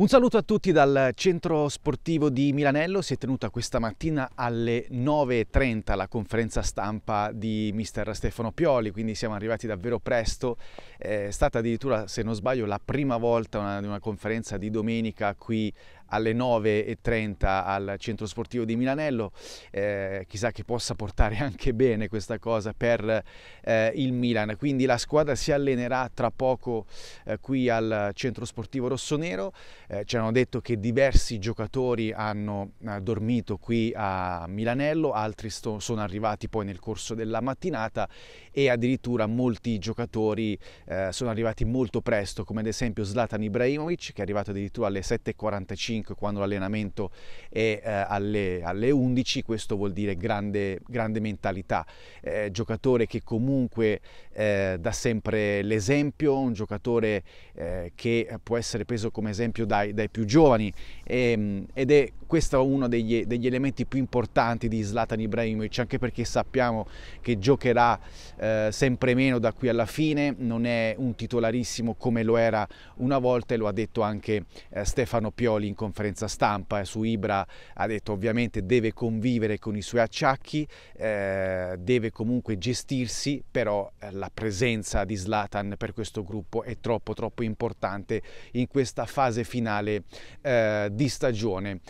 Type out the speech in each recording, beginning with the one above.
Un saluto a tutti dal centro sportivo di Milanello, si è tenuta questa mattina alle 9.30 la conferenza stampa di mister Stefano Pioli, quindi siamo arrivati davvero presto, è stata addirittura se non sbaglio la prima volta di una, una conferenza di domenica qui alle 9.30 al centro sportivo di Milanello. Eh, chissà che possa portare anche bene questa cosa per eh, il Milan. Quindi la squadra si allenerà tra poco eh, qui al centro sportivo rossonero. Eh, ci hanno detto che diversi giocatori hanno eh, dormito qui a Milanello, altri sono arrivati poi nel corso della mattinata e addirittura molti giocatori eh, sono arrivati molto presto, come ad esempio Zlatan Ibrahimovic che è arrivato addirittura alle 7.45 5, quando l'allenamento è eh, alle, alle, 11, questo vuol dire grande, grande mentalità. Eh, giocatore che comunque eh, dà sempre l'esempio, un giocatore eh, che può essere preso come esempio dai, dai più giovani e, ehm, ed è questo uno degli, degli, elementi più importanti di Zlatan Ibrahimovic, anche perché sappiamo che giocherà eh, sempre meno da qui alla fine, non è un titolarissimo come lo era una volta e lo ha detto anche eh, Stefano Pioli in conferenza conferenza stampa eh, su Ibra ha detto ovviamente deve convivere con i suoi acciacchi, eh, deve comunque gestirsi, però eh, la presenza di Zlatan per questo gruppo è troppo troppo importante in questa fase finale eh, di stagione.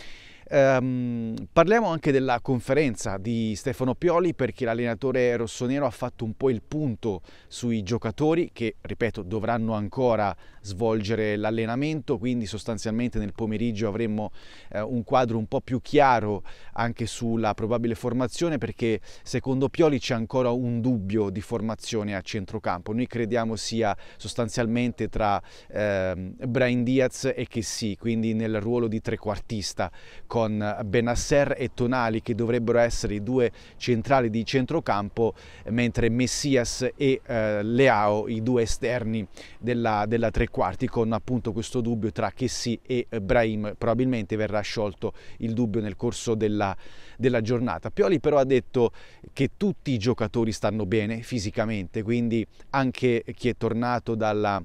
Ehm, parliamo anche della conferenza di Stefano Pioli perché l'allenatore rossonero ha fatto un po' il punto sui giocatori che, ripeto, dovranno ancora svolgere l'allenamento, quindi sostanzialmente nel pomeriggio avremo eh, un quadro un po' più chiaro anche sulla probabile formazione perché secondo Pioli c'è ancora un dubbio di formazione a centrocampo. Noi crediamo sia sostanzialmente tra eh, Brian Diaz e Chessy, quindi nel ruolo di trequartista. Con con Benasser e Tonali che dovrebbero essere i due centrali di centrocampo, mentre Messias e eh, Leao i due esterni della, della tre quarti, con appunto questo dubbio tra Chessi e Brahim. Probabilmente verrà sciolto il dubbio nel corso della, della giornata. Pioli però ha detto che tutti i giocatori stanno bene fisicamente, quindi anche chi è tornato dalla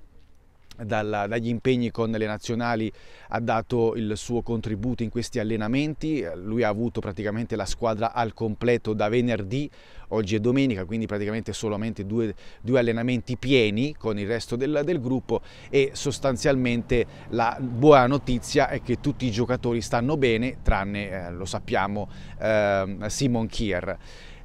dalla, dagli impegni con le nazionali ha dato il suo contributo in questi allenamenti, lui ha avuto praticamente la squadra al completo da venerdì, oggi è domenica, quindi praticamente solamente due, due allenamenti pieni con il resto del, del, gruppo e sostanzialmente la buona notizia è che tutti i giocatori stanno bene, tranne, eh, lo sappiamo, eh, Simon Kier.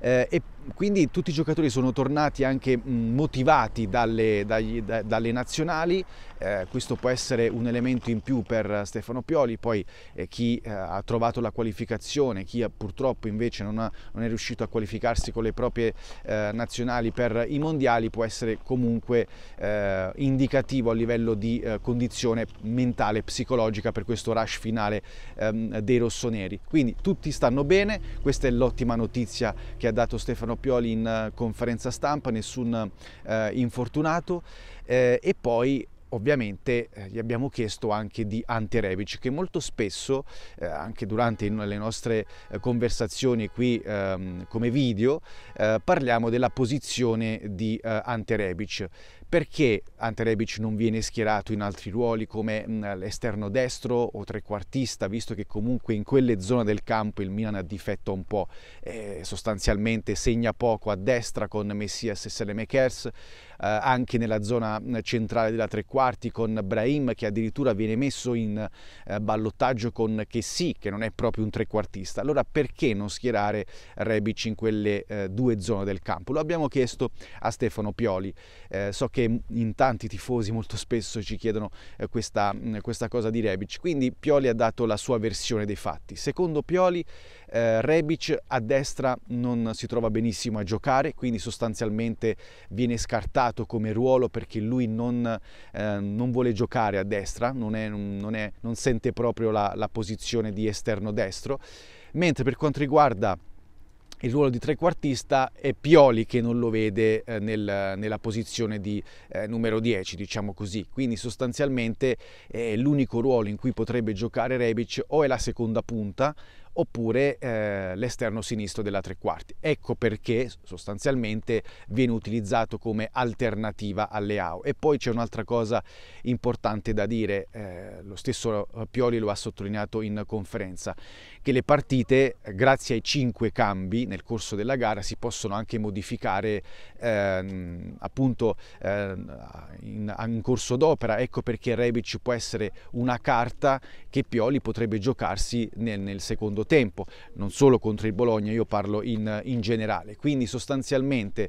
Eh, quindi tutti i giocatori sono tornati anche motivati dalle, dagli, da, dalle nazionali, eh, questo può essere un elemento in più per Stefano Pioli, poi eh, chi eh, ha trovato la qualificazione, chi eh, purtroppo invece non, ha, non, è riuscito a qualificarsi con le proprie eh, nazionali per i mondiali può essere comunque eh, indicativo a livello di condizione mentale, psicologica per questo rush finale ehm, dei rossoneri. Quindi tutti stanno bene, questa è l'ottima notizia che ha dato Stefano Stefano Pioli in eh, conferenza stampa, nessun eh, infortunato eh, e poi ovviamente eh, gli abbiamo chiesto anche di Ante Rebic che molto spesso eh, anche durante le nostre eh, conversazioni qui ehm, come video eh, parliamo della posizione di Ante Rebic perché Ante Rebic non viene schierato in altri ruoli come mh, mm, l'esterno destro o trequartista visto che comunque in quelle zone del campo il Milan ha difetto un po' sostanzialmente segna poco a destra con Messias e Selemekers anche nella zona mm, centrale della trequartista quarti con Brahim che addirittura viene messo in eh, ballottaggio con Chessy che non è proprio un trequartista. Allora perché non schierare Rebic in quelle eh, due zone del campo? Lo abbiamo chiesto a Stefano Pioli. Eh, so che in tanti tifosi molto spesso ci chiedono eh, questa, mm, questa, cosa di Rebic, quindi Pioli ha dato la sua versione dei fatti. Secondo Pioli eh, Rebic a destra non si trova benissimo a giocare, quindi sostanzialmente viene scartato come ruolo perché lui non eh, eh, non vuole giocare a destra, non, è, non, è, non sente proprio la, la posizione di esterno destro, mentre per quanto riguarda il ruolo di trequartista è Pioli che non lo vede eh, nel, nella posizione di eh, numero 10, diciamo così. Quindi sostanzialmente è l'unico ruolo in cui potrebbe giocare Rebic o è la seconda punta oppure eh, l'esterno sinistro della tre quarti. Ecco perché sostanzialmente viene utilizzato come alternativa alle AO. E poi c'è un'altra cosa importante da dire, eh, lo stesso eh, Pioli lo ha sottolineato in conferenza, che le partite eh, grazie ai cinque cambi nel corso della gara si possono anche modificare eh, appunto ehm, in, in corso d'opera, ecco perché Rebic può essere una carta che Pioli potrebbe giocarsi nel, nel secondo secondo tempo, non solo contro il Bologna, io parlo in, in generale. Quindi sostanzialmente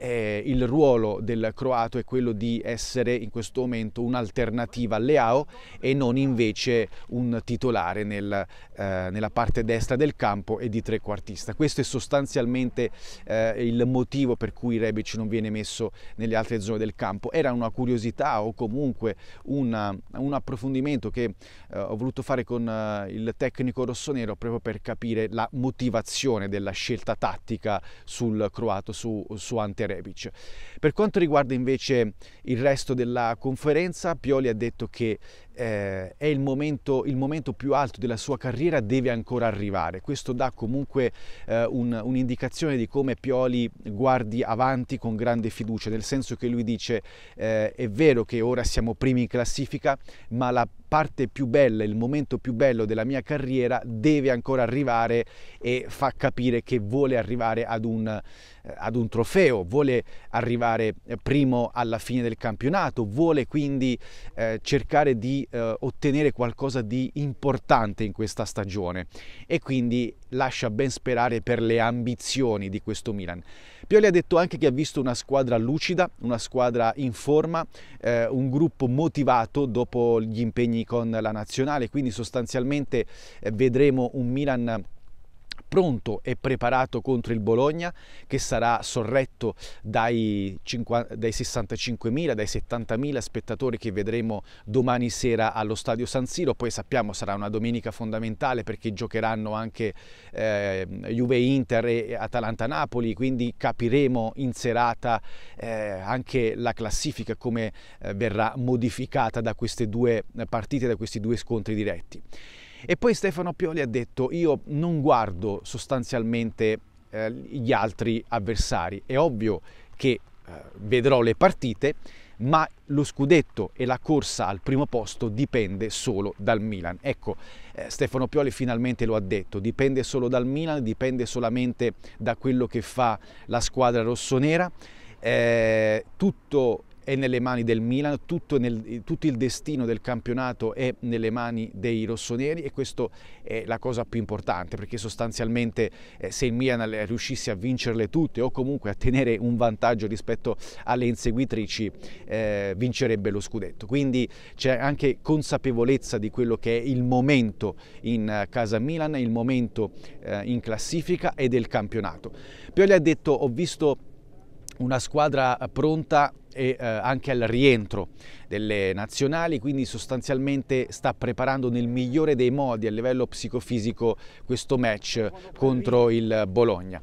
eh, il ruolo del croato è quello di essere in questo momento un'alternativa al Leao e non invece un titolare nel, eh, nella parte destra del campo e di trequartista. Questo è sostanzialmente eh, il motivo per cui Rebic non viene messo nelle altre zone del campo. Era una curiosità o comunque una, un approfondimento che eh, ho voluto fare con eh, il tecnico rossonero proprio per capire la motivazione della scelta tattica sul croato, su, su Ante Repic. Per quanto riguarda invece il resto della conferenza, Pioli ha detto che eh, è il momento, il momento, più alto della sua carriera, deve ancora arrivare. Questo dà comunque eh, un, un'indicazione di come Pioli guardi avanti con grande fiducia, nel senso che lui dice eh, è vero che ora siamo primi in classifica, ma la parte più bella, il momento più bello della mia carriera deve ancora arrivare e fa capire che vuole arrivare ad un, eh, ad un trofeo, vuole arrivare eh, primo alla fine del campionato, vuole quindi eh, cercare di eh, ottenere qualcosa di importante in questa stagione e quindi lascia ben sperare per le ambizioni di questo Milan. Pioli ha detto anche che ha visto una squadra lucida, una squadra in forma, eh, un gruppo motivato dopo gli impegni con la nazionale, quindi sostanzialmente eh, vedremo un Milan pronto e preparato contro il Bologna che sarà sorretto dai, 50, dai 65.000, dai 70.000 spettatori che vedremo domani sera allo stadio San Siro, poi sappiamo sarà una domenica fondamentale perché giocheranno anche eh, Juve Inter e Atalanta Napoli, quindi capiremo in serata eh, anche la classifica come eh, verrà modificata da queste due partite, da questi due scontri diretti. E poi Stefano Pioli ha detto io non guardo sostanzialmente eh, gli altri avversari, è ovvio che eh, vedrò le partite, ma lo scudetto e la corsa al primo posto dipende solo dal Milan. Ecco, eh, Stefano Pioli finalmente lo ha detto, dipende solo dal Milan, dipende solamente da quello che fa la squadra rossonera. Eh, tutto è nelle mani del Milan, tutto, nel, tutto, il destino del campionato è nelle mani dei rossoneri e questa è la cosa più importante perché sostanzialmente eh, se il Milan eh, riuscisse a vincerle tutte o comunque a tenere un vantaggio rispetto alle inseguitrici eh, vincerebbe lo scudetto. Quindi c'è anche consapevolezza di quello che è il momento in eh, casa Milan, il momento eh, in classifica e del campionato. Pioli ha detto ho visto una squadra pronta e eh, anche al rientro delle nazionali, quindi sostanzialmente sta preparando nel migliore dei modi a livello psicofisico questo match contro il Bologna.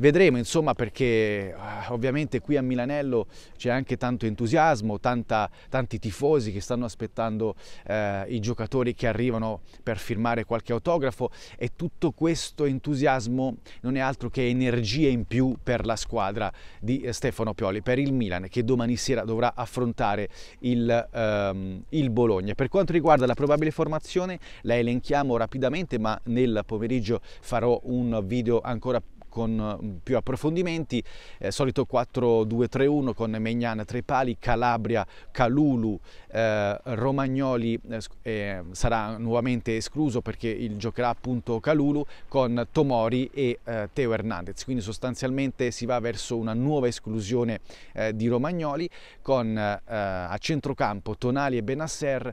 Vedremo insomma perché ah, ovviamente qui a Milanello c'è anche tanto entusiasmo, tanta, tanti tifosi che stanno aspettando eh, i giocatori che arrivano per firmare qualche autografo e tutto questo entusiasmo non è altro che energia in più per la squadra di eh, Stefano Pioli, per il Milan che domani sera dovrà affrontare il, ehm, il Bologna. Per quanto riguarda la probabile formazione la elenchiamo rapidamente ma nel pomeriggio farò un video ancora più con mm, più approfondimenti, eh, solito 4-2-3-1 con Megnan tre pali, Calabria, Calulu, eh, Romagnoli eh, eh, sarà nuovamente escluso perché il giocherà appunto Calulu con Tomori e eh, Teo Hernandez, quindi sostanzialmente si va verso una nuova esclusione eh, di Romagnoli con a centrocampo Tonali e Benasser,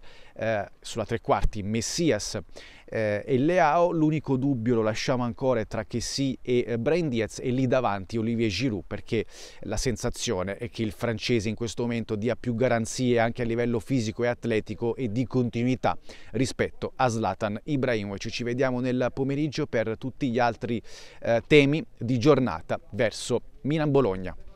sulla tre quarti Messias eh, e Leao. L'unico dubbio lo lasciamo ancora tra Chessy e eh, Brain Diaz e lì davanti Olivier Giroud perché la sensazione è che il francese in questo momento dia più garanzie anche a livello fisico e atletico e di continuità rispetto a Zlatan Ibrahimovic. Ci vediamo nel pomeriggio per tutti gli altri eh, temi di giornata verso Milan-Bologna.